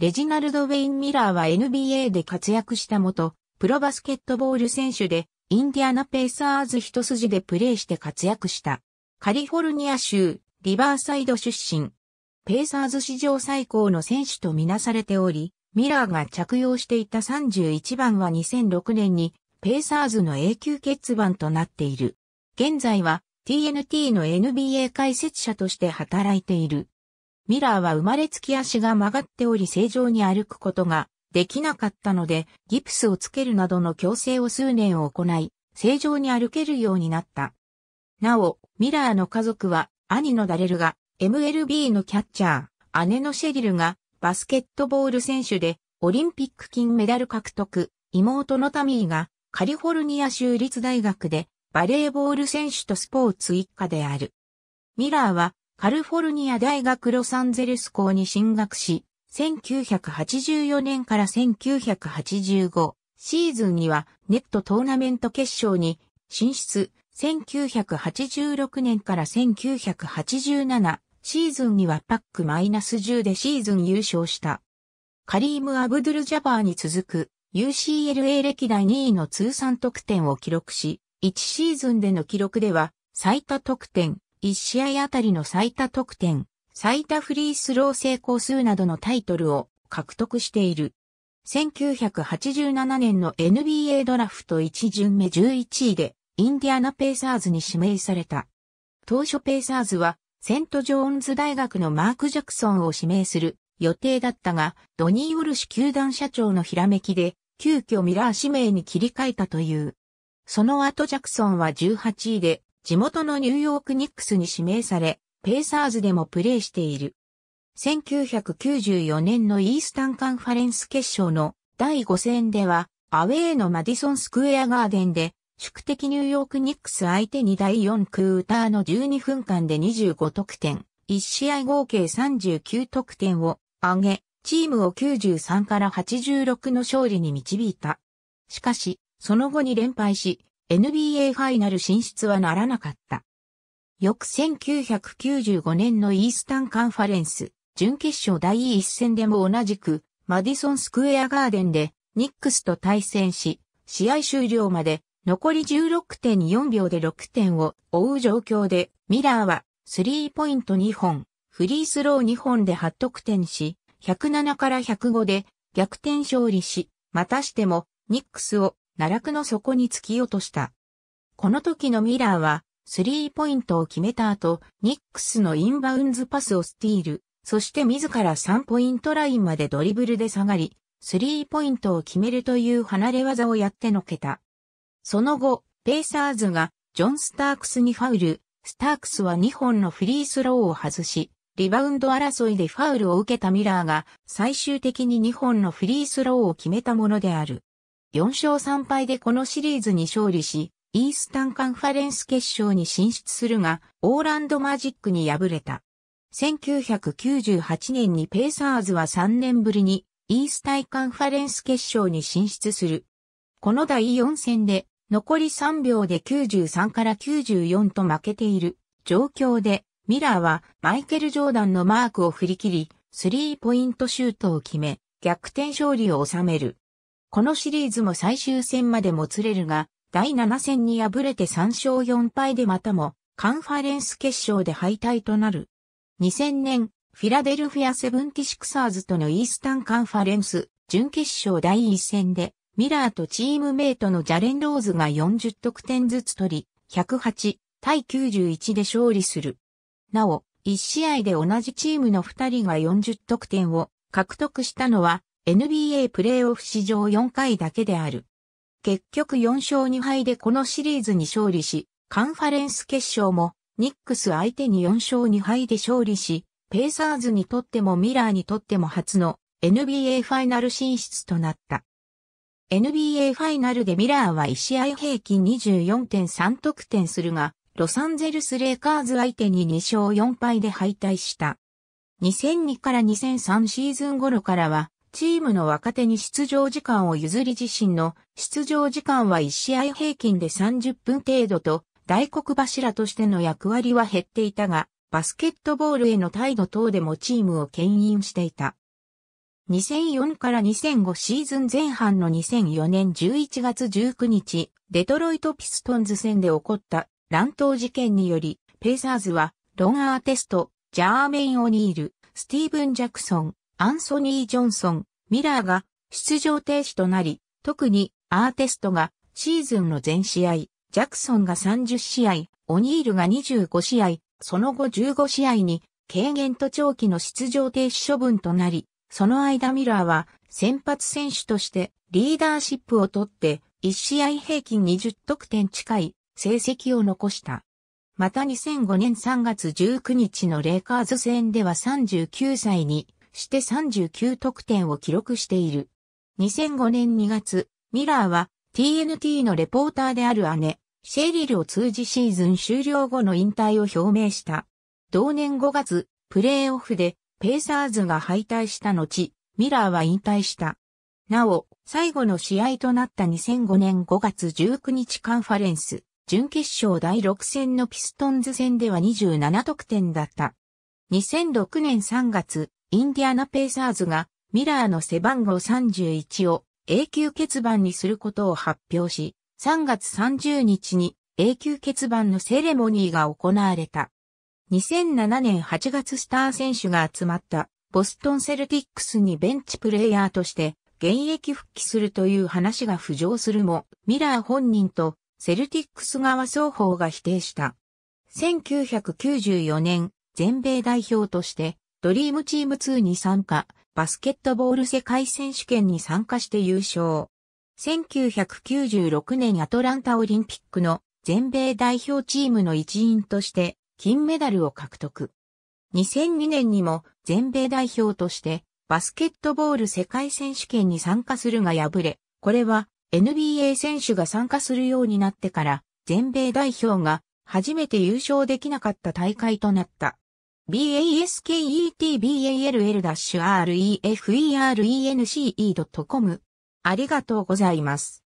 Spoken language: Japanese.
レジナルド・ウェイン・ミラーは NBA で活躍した元、プロバスケットボール選手で、インディアナ・ペイサーズ一筋でプレーして活躍した。カリフォルニア州、リバーサイド出身。ペイサーズ史上最高の選手とみなされており、ミラーが着用していた31番は2006年に、ペイサーズの永久欠番となっている。現在は、TNT の NBA 解説者として働いている。ミラーは生まれつき足が曲がっており正常に歩くことができなかったので、ギプスをつけるなどの矯正を数年行い、正常に歩けるようになった。なお、ミラーの家族は、兄のダレルが、MLB のキャッチャー、姉のシェリルが、バスケットボール選手で、オリンピック金メダル獲得、妹のタミーが、カリフォルニア州立大学で、バレーボール選手とスポーツ一家である。ミラーは、カルフォルニア大学ロサンゼルス校に進学し、1984年から1985シーズンにはネットトーナメント決勝に進出、1986年から1987シーズンにはパックマイナス10でシーズン優勝した。カリーム・アブドゥル・ジャバーに続く UCLA 歴代2位の通算得点を記録し、1シーズンでの記録では最多得点、1試合あたりの最多得点、最多フリースロー成功数などのタイトルを獲得している。1987年の NBA ドラフト1巡目11位でインディアナペイサーズに指名された。当初ペイサーズはセント・ジョーンズ大学のマーク・ジャクソンを指名する予定だったが、ドニー・ウルシュ球団社長のひらめきで、急遽ミラー指名に切り替えたという。その後ジャクソンは18位で地元のニューヨークニックスに指名され、ペーサーズでもプレーしている。1994年のイースタンカンファレンス決勝の第5戦では、アウェーのマディソンスクエアガーデンで、宿敵ニューヨークニックス相手に第4クーターの12分間で25得点、1試合合計39得点を上げ、チームを93から86の勝利に導いた。しかし、その後に連敗し、NBA ファイナル進出はならなかった。翌1995年のイースタンカンファレンス、準決勝第一戦でも同じく、マディソンスクエアガーデンで、ニックスと対戦し、試合終了まで、残り16.4秒で6点を追う状況で、ミラーは、スリーポイント2本、フリースロー2本で8得点し、107から105で逆転勝利し、またしてもニックスを奈落の底に突き落とした。この時のミラーは、スリーポイントを決めた後、ニックスのインバウンズパスをスティール、そして自ら3ポイントラインまでドリブルで下がり、スリーポイントを決めるという離れ技をやってのけた。その後、ペイサーズが、ジョン・スタークスにファウル、スタークスは2本のフリースローを外し、リバウンド争いでファウルを受けたミラーが、最終的に2本のフリースローを決めたものである。4勝3敗でこのシリーズに勝利し、イースタンカンファレンス決勝に進出するが、オーランドマジックに敗れた。1998年にペーサーズは3年ぶりにイースタイカンファレンス決勝に進出する。この第4戦で残り3秒で93から94と負けている状況でミラーはマイケル・ジョーダンのマークを振り切りスリーポイントシュートを決め逆転勝利を収める。このシリーズも最終戦までもつれるが、第7戦に敗れて3勝4敗でまたも、カンファレンス決勝で敗退となる。2000年、フィラデルフィアセブンティシクサーズとのイースタンカンファレンス、準決勝第1戦で、ミラーとチームメイトのジャレン・ローズが40得点ずつ取り、108対91で勝利する。なお、1試合で同じチームの2人が40得点を獲得したのは NBA プレーオフ史上4回だけである。結局4勝2敗でこのシリーズに勝利し、カンファレンス決勝もニックス相手に4勝2敗で勝利し、ペーサーズにとってもミラーにとっても初の NBA ファイナル進出となった。NBA ファイナルでミラーは1試合平均24.3得点するが、ロサンゼルスレイカーズ相手に2勝4敗で敗退した。2002から2003シーズン頃からは、チームの若手に出場時間を譲り自身の出場時間は1試合平均で30分程度と大黒柱としての役割は減っていたが、バスケットボールへの態度等でもチームを牽引していた。2004から2005シーズン前半の2004年11月19日、デトロイト・ピストンズ戦で起こった乱闘事件により、ペイサーズはロン・アーテスト、ジャーメイン・オニール、スティーブン・ジャクソン、アンソニー・ジョンソン、ミラーが出場停止となり、特にアーテストがシーズンの全試合、ジャクソンが30試合、オニールが25試合、その後15試合に軽減と長期の出場停止処分となり、その間ミラーは先発選手としてリーダーシップをとって1試合平均20得点近い成績を残した。また2005年3月19日のレイカーズ戦では39歳にして39得点を記録している。2005年2月、ミラーは TNT のレポーターである姉、シェリルを通じシーズン終了後の引退を表明した。同年5月、プレーオフでペーサーズが敗退した後、ミラーは引退した。なお、最後の試合となった2005年5月19日カンファレンス、準決勝第6戦のピストンズ戦では27得点だった。2006年3月、インディアナペイサーズがミラーの背番号31を永久欠番にすることを発表し、3月30日に永久欠番のセレモニーが行われた。2007年8月スター選手が集まったボストンセルティックスにベンチプレイヤーとして現役復帰するという話が浮上するも、ミラー本人とセルティックス側双方が否定した。1994年、全米代表としてドリームチーム2に参加、バスケットボール世界選手権に参加して優勝。1996年アトランタオリンピックの全米代表チームの一員として金メダルを獲得。2002年にも全米代表としてバスケットボール世界選手権に参加するが敗れ、これは NBA 選手が参加するようになってから全米代表が初めて優勝できなかった大会となった。basketball-reference.com。ありがとうございます。